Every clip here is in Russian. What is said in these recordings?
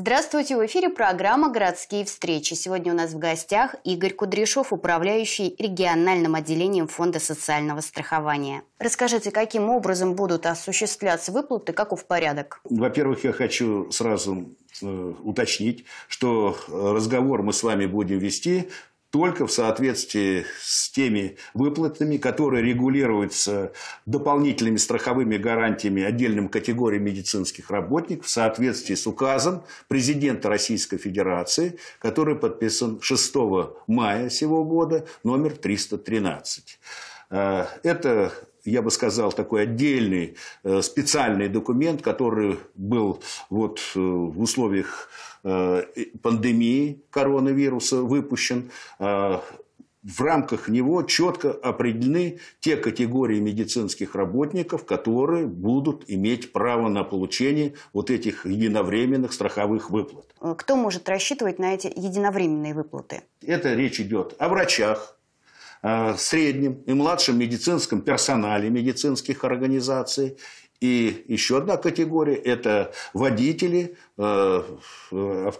Здравствуйте, в эфире программа «Городские встречи». Сегодня у нас в гостях Игорь Кудряшов, управляющий региональным отделением Фонда социального страхования. Расскажите, каким образом будут осуществляться выплаты, как в порядок? Во-первых, я хочу сразу э, уточнить, что э, разговор мы с вами будем вести только в соответствии с теми выплатами, которые регулируются дополнительными страховыми гарантиями отдельным категориям медицинских работников в соответствии с указом президента Российской Федерации, который подписан 6 мая сего года, номер 313. Э, это я бы сказал, такой отдельный э, специальный документ, который был вот э, в условиях э, пандемии коронавируса выпущен. В рамках него четко определены те категории медицинских работников, которые будут иметь право на получение вот этих единовременных страховых выплат. Кто может рассчитывать на эти единовременные выплаты? Это речь идет о врачах, Э, среднем и младшем медицинском персонале медицинских организаций. И еще одна категория – это водители э, э,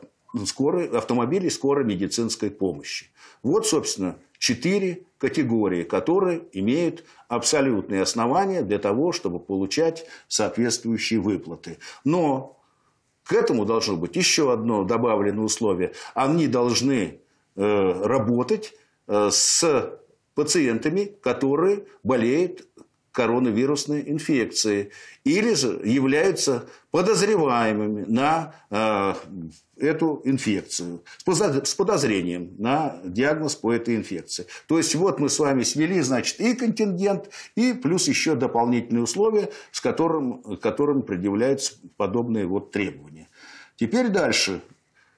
скорой, автомобилей скорой медицинской помощи. Вот, собственно, четыре категории, которые имеют абсолютные основания для того, чтобы получать соответствующие выплаты. Но к этому должно быть еще одно добавленное условие. Они должны работать с пациентами, которые болеют коронавирусной инфекцией или же являются подозреваемыми на э, эту инфекцию, с подозрением на диагноз по этой инфекции. То есть вот мы с вами свели, значит, и контингент, и плюс еще дополнительные условия, с которым, которым предъявляются подобные вот требования. Теперь дальше.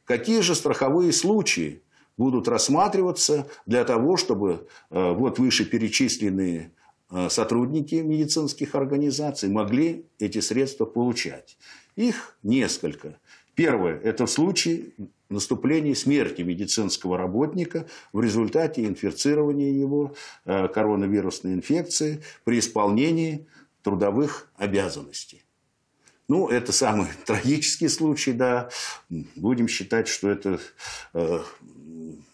Какие же страховые случаи будут рассматриваться для того, чтобы э, вот вышеперечисленные э, сотрудники медицинских организаций могли эти средства получать. Их несколько. Первое – это в случае наступления смерти медицинского работника в результате инфицирования его э, коронавирусной инфекцией при исполнении трудовых обязанностей. Ну, это самый трагический случай, да. Будем считать, что это э,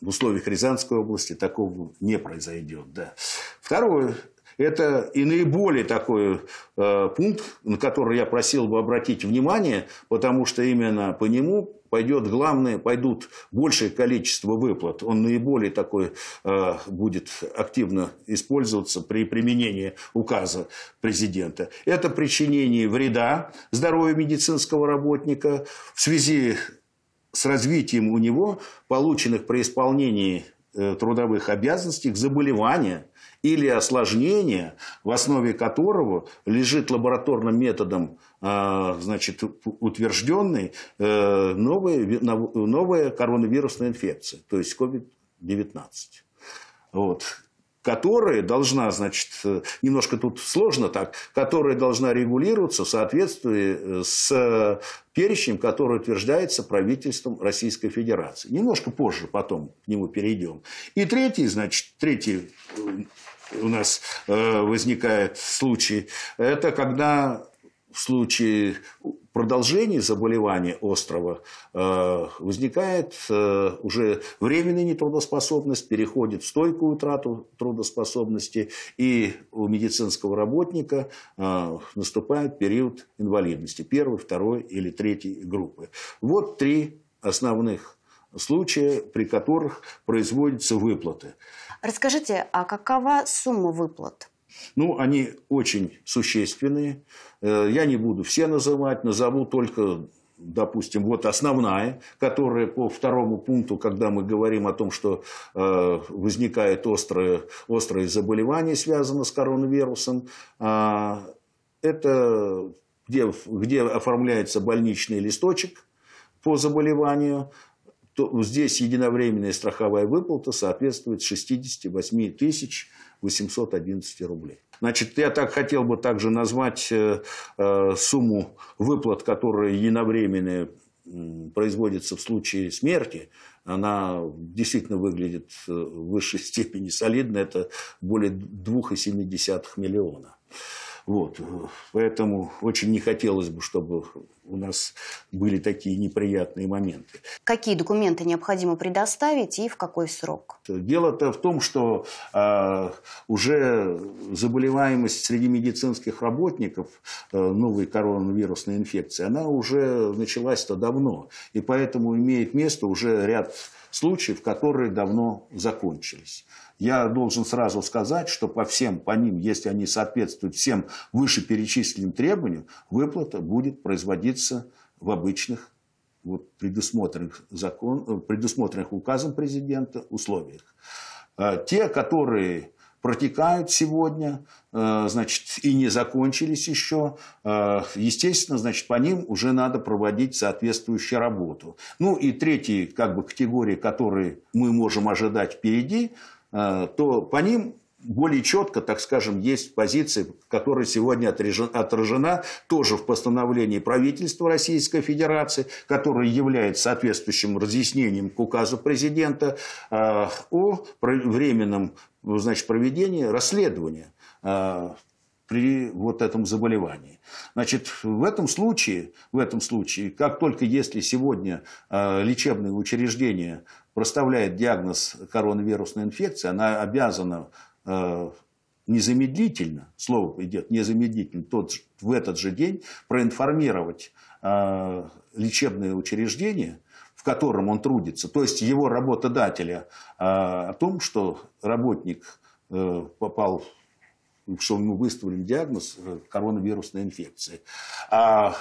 в условиях Рязанской области такого не произойдет, да. Второе, это и наиболее такой э, пункт, на который я просил бы обратить внимание, потому что именно по нему пойдет главное, пойдут большее количество выплат. Он наиболее такой э, будет активно использоваться при применении указа президента. Это причинение вреда здоровью медицинского работника в связи с развитием у него полученных при исполнении э, трудовых обязанностей к заболевания или осложнения, в основе которого лежит лабораторным методом а, значит, утвержденной э, новая, новая коронавирусная инфекция, то есть COVID-19. Вот которая должна, значит, э, немножко тут сложно так, которая должна регулироваться в соответствии э, с перечнем, который утверждается правительством Российской Федерации. Немножко позже потом к нему перейдем. И третий, значит, третий у нас возникает случай, это когда в случае продолжения заболевания острова э, возникает э, уже временная нетрудоспособность, переходит в стойкую утрату трудоспособности, и у медицинского работника э, наступает период инвалидности первой, второй или третьей группы. Вот три основных случая, при которых производятся выплаты. Расскажите, а какова сумма выплат? Ну, они очень существенные. Э, я не буду все называть, назову только допустим, вот основная, которая по второму пункту, когда мы говорим о том, что э, возникает острое, острое заболевание, связанное с коронавирусом, а, это где, где оформляется больничный листочек по заболеванию, то здесь единовременная страховая выплата соответствует 68 тысяч 811 рублей. Значит, я так хотел бы также назвать э, э, сумму выплат, которые единовременные производится в случае смерти, она действительно выглядит э, в высшей степени солидно, это более 2,7 миллиона. Вот. Поэтому очень не хотелось бы, чтобы у нас были такие неприятные моменты. Какие документы необходимо предоставить и в какой срок? Дело-то в том, что э, уже заболеваемость среди медицинских работников э, новой коронавирусной инфекции, она уже началась-то давно. И поэтому имеет место уже ряд случаев, которые давно закончились. Я должен сразу сказать, что по всем, по ним, если они соответствуют всем вышеперечисленным требованиям, выплата будет производиться в обычных вот, предусмотренных, закон, э, предусмотренных указом президента условиях. А те, которые протекают сегодня, э, значит, и не закончились еще, э, естественно, значит, по ним уже надо проводить соответствующую работу. Ну и третьи, как бы, категории, которые мы можем ожидать впереди – Э, то по ним более четко, так скажем, есть позиции, которая сегодня отражена тоже в постановлении правительства Российской Федерации, которое является соответствующим разъяснением к указу президента э, о временном ну, значит, проведении расследования э, при вот этом заболевании. Значит, в этом случае, в этом случае, как только если сегодня лечебные учреждения проставляет диагноз коронавирусной инфекции, она обязана э, незамедлительно, слово идет незамедлительно, тот, в этот же день проинформировать э, лечебное учреждение, в котором он трудится, то есть его работодателя, э, о том, что работник э, попал что ему выставлен диагноз коронавирусной инфекции. А,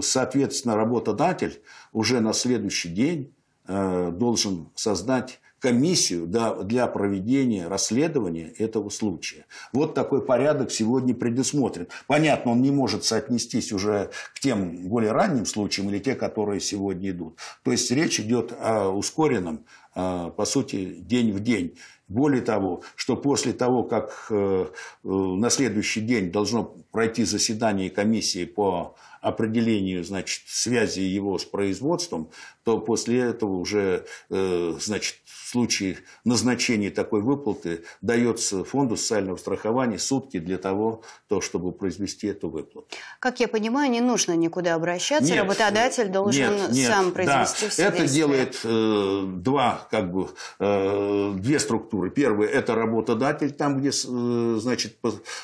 соответственно, работодатель уже на следующий день Э, должен создать комиссию для проведения расследования этого случая. Вот такой порядок сегодня предусмотрен. Понятно, он не может соотнестись уже к тем более ранним случаям или те, которые сегодня идут. То есть речь идет о ускоренном, э, по сути, день в день. Более того, что после того, как э, на следующий день должно пройти заседание комиссии по определению значит, связи его с производством, то после этого уже э, значит, в случае назначения такой выплаты дается фонду социального страхования сутки для того, то, чтобы произвести эту выплату. Как я понимаю, не нужно никуда обращаться, нет, работодатель должен нет, нет, сам произвести да. все Это делает э, два, как бы, э, две структуры. Первое – это работодатель, там, где э, значит,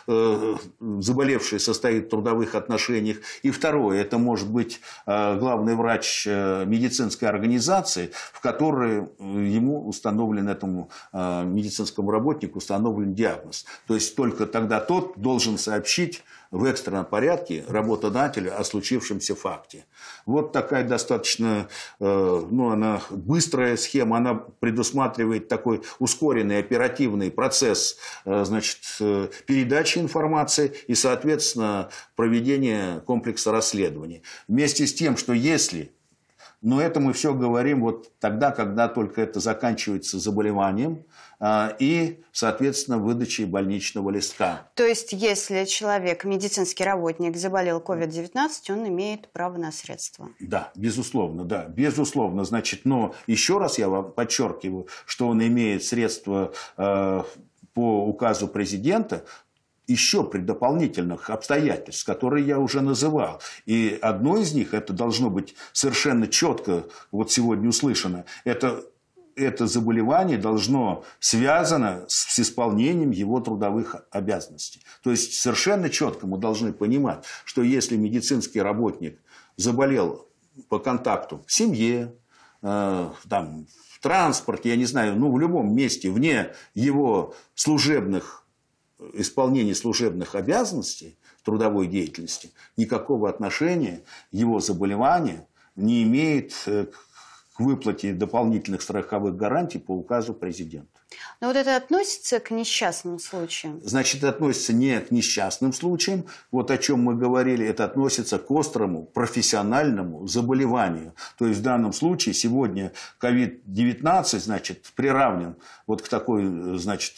э, заболевший состоит в трудовых отношениях. И вторая Второе, это может быть э, главный врач э, медицинской организации, в которой э, ему установлен, этому медицинскому работнику установлен диагноз. То есть только тогда тот должен сообщить в экстренном порядке работодателя о случившемся факте. Вот такая достаточно, э, ну, она быстрая схема, она предусматривает такой ускоренный оперативный процесс, э, значит, э, передачи информации и, соответственно, проведения комплекса расследований. Вместе с тем, что если но это мы все говорим вот тогда, когда только это заканчивается заболеванием а, и, соответственно, выдачей больничного листка. То есть, если человек, медицинский работник, заболел COVID-19, он имеет право на средства? Да, безусловно, да, безусловно. Значит, но еще раз я вам подчеркиваю, что он имеет средства а, по указу президента, еще при дополнительных обстоятельствах, которые я уже называл. И одно из них, это должно быть совершенно четко, вот сегодня услышано, это это заболевание должно связано с исполнением его трудовых обязанностей. То есть совершенно четко мы должны понимать, что если медицинский работник заболел по контакту в семье, э, там, в транспорте, я не знаю, ну в любом месте, вне его служебных исполнении служебных обязанностей, трудовой деятельности, никакого отношения его заболевание не имеет э, к выплате дополнительных страховых гарантий по указу президента. Но вот это относится к несчастным случаям? Значит, относится не к несчастным случаям. Вот о чем мы говорили, это относится к острому профессиональному заболеванию. То есть в данном случае сегодня COVID-19, значит, приравнен вот к такой, значит,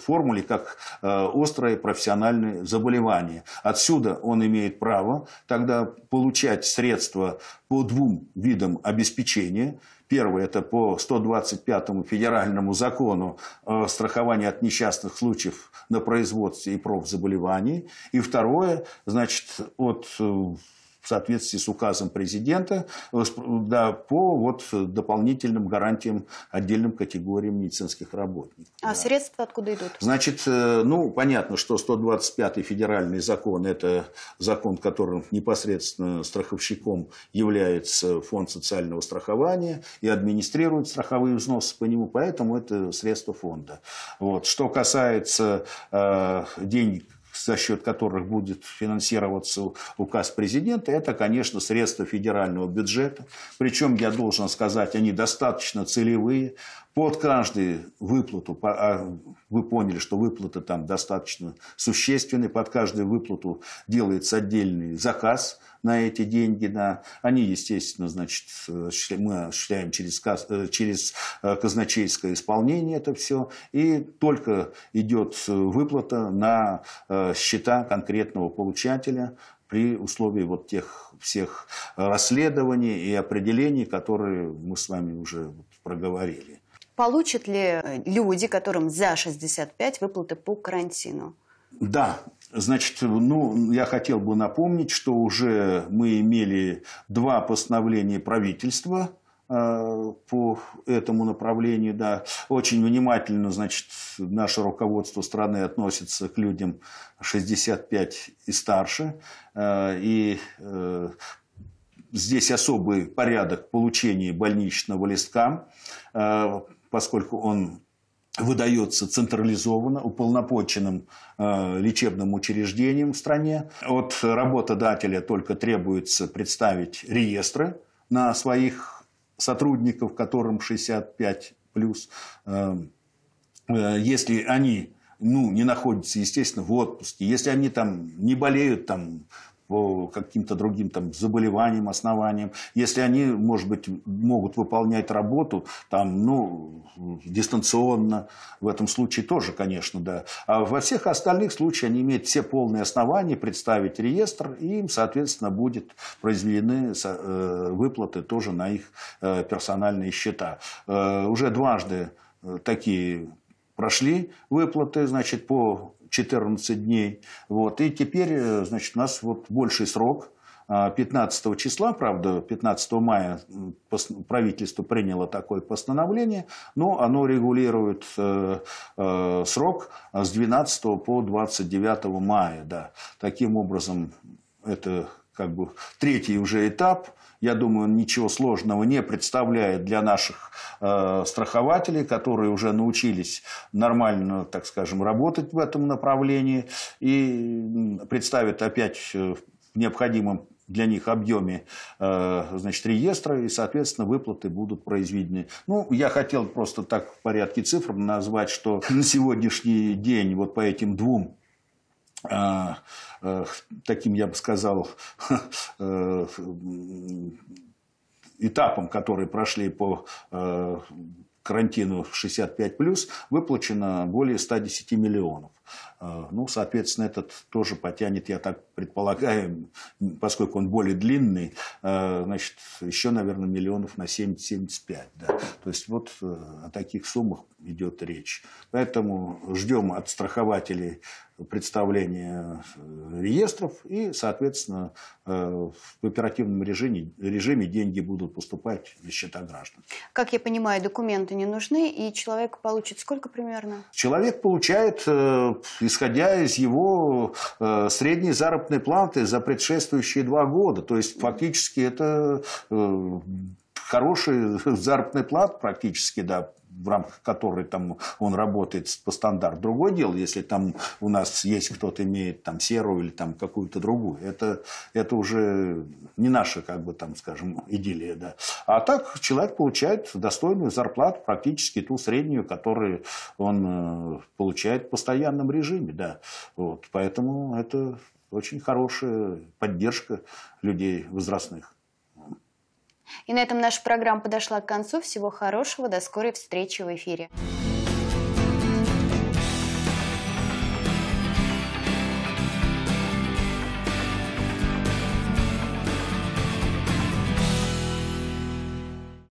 формуле, как э, острое профессиональное заболевание. Отсюда он имеет право тогда получать средства по двум видам обеспечения – Первое – это по 125 федеральному закону э, страхование от несчастных случаев на производстве и профзаболеваний. И второе – значит, от э, в соответствии с указом президента да, по вот дополнительным гарантиям отдельным категориям медицинских работников. А да. средства откуда идут? Значит, э, ну, понятно, что 125-й федеральный закон – это закон, которым непосредственно страховщиком является Фонд социального страхования и администрирует страховые взносы по нему, поэтому это средства фонда. Вот. Что касается э, денег, за счет которых будет финансироваться указ президента, это, конечно, средства федерального бюджета. Причем, я должен сказать, они достаточно целевые. Под каждую выплату, а, вы поняли, что выплаты там достаточно существенные, под каждую выплату делается отдельный заказ – на эти деньги. на Они, естественно, значит, мы осуществляем через, каз... Э, через э, казначейское исполнение это все. И только идет выплата на э, счета конкретного получателя при условии вот тех всех расследований и определений, которые мы с вами уже проговорили. Получат ли люди, которым за 65, выплаты по карантину? Да, Значит, ну, я хотел бы напомнить, что уже мы имели два постановления правительства э, по этому направлению, да. Очень внимательно, значит, наше руководство страны относится к людям 65 и старше. Э, и э, здесь особый порядок получения больничного листка, поскольку он выдается централизованно уполномоченным э, лечебным учреждением в стране. От работодателя только требуется представить реестры на своих сотрудников, которым 65 плюс. Э, э, если они ну, не находятся, естественно, в отпуске, если они там не болеют там по каким-то другим там, заболеваниям, основаниям, если они, может быть, могут выполнять работу там, ну, дистанционно, в этом случае тоже, конечно, да. А во всех остальных случаях они имеют все полные основания представить реестр, и им, соответственно, будет произведены э, выплаты тоже на их э, персональные счета. Э, уже дважды такие прошли выплаты, значит, по 14 дней. Вот. И теперь, э, значит, у нас вот больший срок, 15 а, числа, правда, 15 мая правительство приняло такое постановление, но оно регулирует э, э, срок а, с 12 по 29 мая. Да. Таким образом, это как бы третий уже этап. Я думаю, он ничего сложного не представляет для наших э, страхователей, которые уже научились нормально, так скажем, работать в этом направлении и представят опять э, в необходимом для них объеме э, значит, реестра, и, соответственно, выплаты будут произведены. Ну, я хотел просто так в порядке цифр назвать, что на сегодняшний день вот по этим двум а, э, таким, я бы сказал, э, этапом, которые прошли по э, карантину 65+, выплачено более 110 миллионов. Ну, соответственно, этот тоже потянет, я так предполагаю, поскольку он более длинный, значит, еще, наверное, миллионов на 7 75 Да. То есть вот о таких суммах идет речь. Поэтому ждем от страхователей представление э, реестров, и, соответственно, э, в оперативном режиме, режиме деньги будут поступать на счета граждан. Как я понимаю, документы не нужны, и человек получит сколько примерно? Человек получает, э, исходя из его средней заработной платы за предшествующие два года. То есть, фактически, это хороший заработной платы практически, да, в рамках которой там он работает по стандарту. Другое дело, если там у нас есть кто-то имеет там серую или там какую-то другую. Это, это уже не наша, как бы там, скажем, идиллия, да. А так человек получает достойную зарплату, практически ту среднюю, которую он э, получает в постоянном режиме, да. Вот, поэтому это очень хорошая поддержка людей возрастных. И на этом наша программа подошла к концу. Всего хорошего, до скорой встречи в эфире.